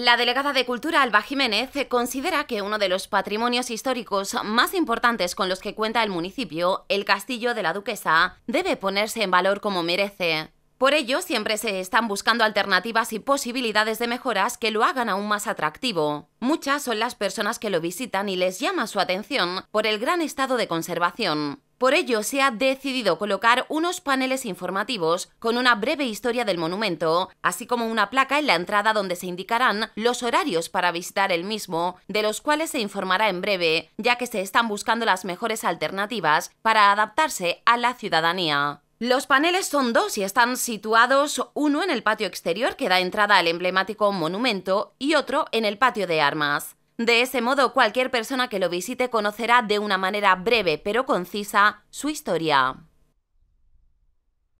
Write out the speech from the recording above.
La delegada de Cultura Alba Jiménez considera que uno de los patrimonios históricos más importantes con los que cuenta el municipio, el castillo de la duquesa, debe ponerse en valor como merece. Por ello, siempre se están buscando alternativas y posibilidades de mejoras que lo hagan aún más atractivo. Muchas son las personas que lo visitan y les llama su atención por el gran estado de conservación. Por ello, se ha decidido colocar unos paneles informativos con una breve historia del monumento, así como una placa en la entrada donde se indicarán los horarios para visitar el mismo, de los cuales se informará en breve, ya que se están buscando las mejores alternativas para adaptarse a la ciudadanía. Los paneles son dos y están situados uno en el patio exterior que da entrada al emblemático monumento y otro en el patio de armas. De ese modo, cualquier persona que lo visite conocerá de una manera breve pero concisa su historia.